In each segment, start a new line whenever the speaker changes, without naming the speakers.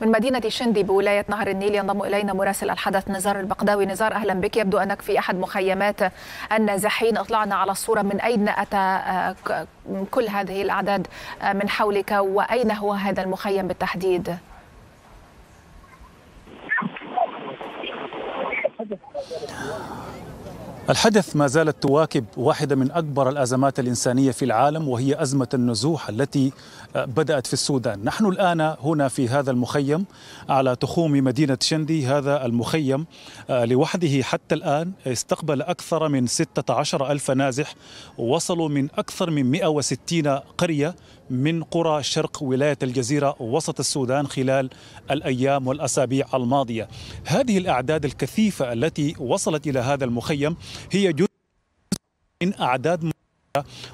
من مدينة شندي بولاية نهر النيل ينضم إلينا مراسل الحدث نزار البقداوي نزار أهلا بك يبدو أنك في أحد مخيمات النازحين أطلعنا على الصورة من أين أتى آه، كل هذه الأعداد آه، من حولك وأين هو هذا المخيم بالتحديد؟
الحدث ما زالت تواكب واحدة من أكبر الأزمات الإنسانية في العالم وهي أزمة النزوح التي آه، بدأت في السودان نحن الآن هنا في هذا المخيم على تخوم مدينة شندي هذا المخيم آه، لوحده حتى الآن استقبل أكثر من 16 ألف نازح وصلوا من أكثر من 160 قرية من قرى شرق ولاية الجزيرة وسط السودان خلال الأيام والأسابيع الماضية هذه الأعداد الكثيفة التي وصلت إلى هذا المخيم هي جزء من أعداد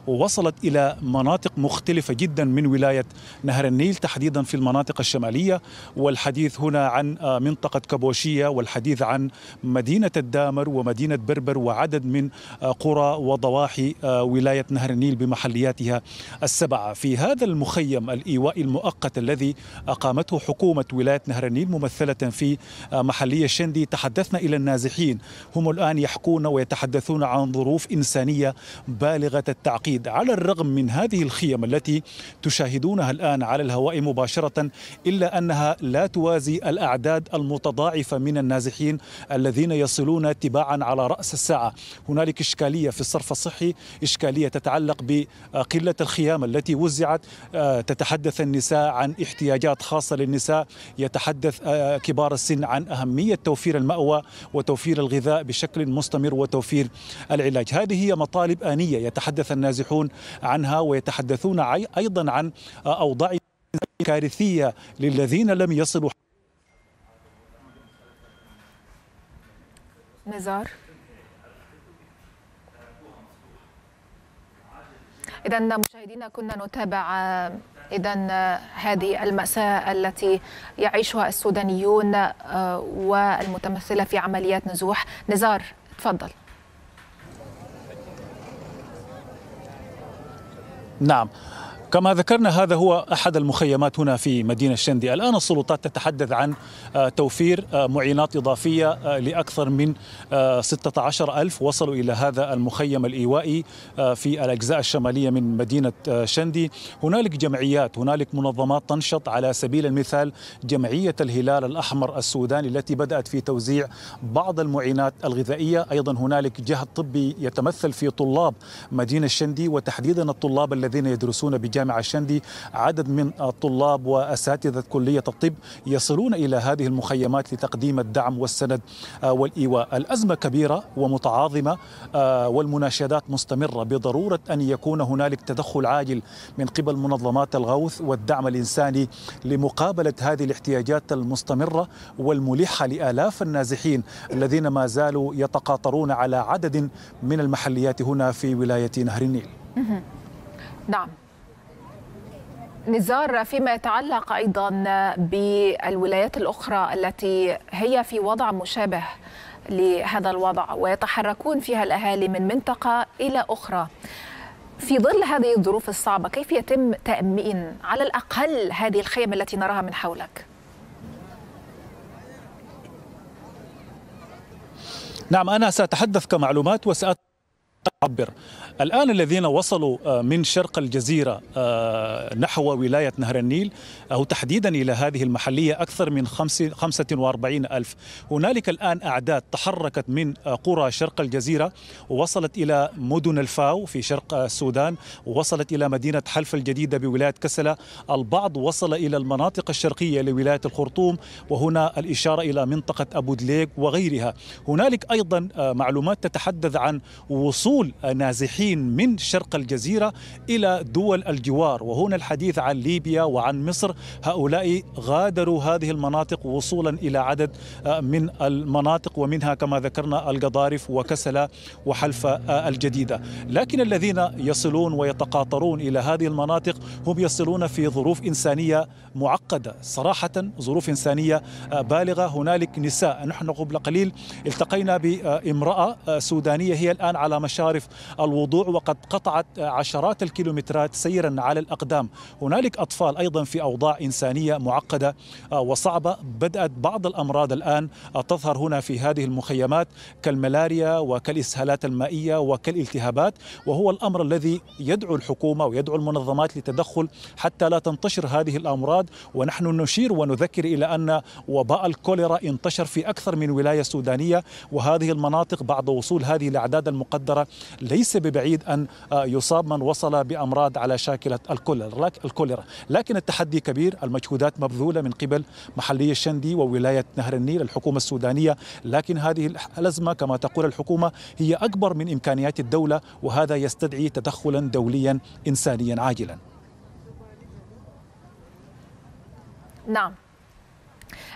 ووصلت إلى مناطق مختلفة جدا من ولاية نهر النيل تحديدا في المناطق الشمالية والحديث هنا عن آه، منطقة كابوشية والحديث عن مدينة الدامر ومدينة بربر وعدد من آه، قرى وضواحي آه، ولاية نهر النيل بمحلياتها السبعة في هذا المخيم الإيواء المؤقت الذي أقامته حكومة ولاية نهر النيل ممثلة في محلية شندي تحدثنا إلى النازحين هم الآن يحكون ويتحدثون عن ظروف إنسانية بالغة التعقيد على الرغم من هذه الخيم التي تشاهدونها الآن على الهواء مباشرة إلا أنها لا توازي الأعداد المتضاعفة من النازحين الذين يصلون تباعا على رأس الساعة هنالك إشكالية في الصرف الصحي إشكالية تتعلق بقلة الخيام التي وزعت آه، تتحدث النساء عن احتياجات خاصة للنساء يتحدث آه، كبار السن عن أهمية توفير المأوى وتوفير الغذاء بشكل مستمر وتوفير العلاج هذه هي مطالب آنية يتحدث يتحدث النازحون عنها ويتحدثون أيضا عن أوضاع كارثية للذين لم يصلوا
نزار إذا مشاهدينا كنا نتابع إذا هذه المأساة التي يعيشها السودانيون آه، والمتمثلة في عمليات نزوح نزار تفضل
نعم كما ذكرنا هذا هو احد المخيمات هنا في مدينه شندي، الان السلطات تتحدث عن آه، توفير آه، معينات اضافيه آه، لاكثر من 16 ألف وصلوا الى هذا المخيم الايوائي في الاجزاء الشماليه من مدينه شندي، هنالك جمعيات، هنالك منظمات تنشط على سبيل المثال جمعيه الهلال الاحمر السوداني التي بدات في توزيع بعض المعينات الغذائيه، ايضا هنالك جهد طبي يتمثل في طلاب مدينه شندي وتحديدا الطلاب الذين يدرسون بجامعة جامعة الشندي عدد من الطلاب وأساتذة كلية الطب يصلون إلى هذه المخيمات لتقديم الدعم والسند والإيواء الأزمة كبيرة ومتعاظمة آه، والمناشدات مستمرة بضرورة أن يكون هنالك تدخل عاجل من قبل منظمات الغوث والدعم الإنساني لمقابلة هذه الاحتياجات المستمرة والملحة لآلاف النازحين الذين ما زالوا يتقاطرون على عدد من المحليات هنا في ولاية نهر النيل
نعم نزار فيما يتعلق أيضا بالولايات الأخرى التي هي في وضع مشابه لهذا الوضع ويتحركون فيها الأهالي من منطقة إلى أخرى في ظل هذه الظروف الصعبة كيف يتم تأمين على الأقل هذه الخيم التي نراها من حولك؟
نعم أنا سأتحدث كمعلومات وسأت عبر الآن الذين وصلوا آه، من شرق الجزيرة آه، نحو ولاية نهر النيل أو تحديدا إلى هذه المحلية أكثر من 45 ألف هنالك الآن أعداد تحركت من آه، قرى شرق الجزيرة ووصلت إلى مدن الفاو في شرق السودان ووصلت إلى مدينة حلف الجديدة بولاية كسلة البعض وصل إلى المناطق الشرقية لولاية الخرطوم وهنا الإشارة إلى منطقة أبو دليق وغيرها هنالك أيضا معلومات تتحدث عن وصول نقل نازحين من شرق الجزيرة إلى دول الجوار وهنا الحديث عن ليبيا وعن مصر هؤلاء غادروا هذه المناطق وصولا إلى عدد آه، من المناطق ومنها كما ذكرنا القضارف وكسلة وحلفة آه، الجديدة لكن الذين يصلون ويتقاطرون إلى هذه المناطق هم يصلون في ظروف إنسانية معقدة صراحة ظروف إنسانية آه، بالغة هنالك نساء نحن قبل قليل التقينا بامرأة سودانية هي الآن على مشارف تعرف الوضوع وقد قطعت عشرات الكيلومترات سيرا على الأقدام هنالك أطفال أيضا في أوضاع إنسانية معقدة وصعبة بدأت بعض الأمراض الآن تظهر هنا في هذه المخيمات كالملاريا وكالإسهالات المائية وكالالتهابات وهو الأمر الذي يدعو الحكومة ويدعو المنظمات لتدخل حتى لا تنتشر هذه الأمراض ونحن نشير ونذكر إلى أن وباء الكوليرا انتشر في أكثر من ولاية سودانية وهذه المناطق بعد وصول هذه الأعداد المقدرة ليس ببعيد أن آه، يصاب من وصل بأمراض على شاكلة الكوليرا لكن التحدي كبير المجهودات مبذولة من قبل محلية الشندي وولاية نهر النيل الحكومة السودانية لكن هذه الأزمة كما تقول الحكومة هي أكبر من إمكانيات الدولة وهذا يستدعي تدخلا دوليا إنسانيا عاجلا
نعم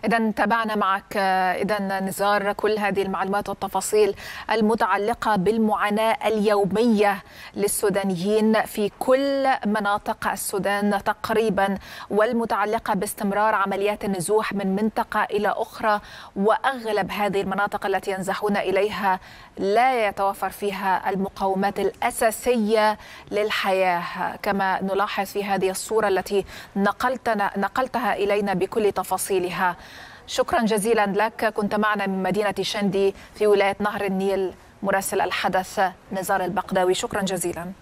إذا تابعنا معك إذا نزار كل هذه المعلومات والتفاصيل المتعلقة بالمعاناة اليومية للسودانيين في كل مناطق السودان تقريبا والمتعلقة باستمرار عمليات النزوح من منطقة إلى أخرى وأغلب هذه المناطق التي ينزحون إليها لا يتوفر فيها المقومات الأساسية للحياة كما نلاحظ في هذه الصورة التي نقلتنا نقلتها إلينا بكل تفاصيلها شكرا جزيلا لك كنت معنا من مدينة شندي في ولاية نهر النيل مراسل الحدث نزار البقداوي شكرا جزيلا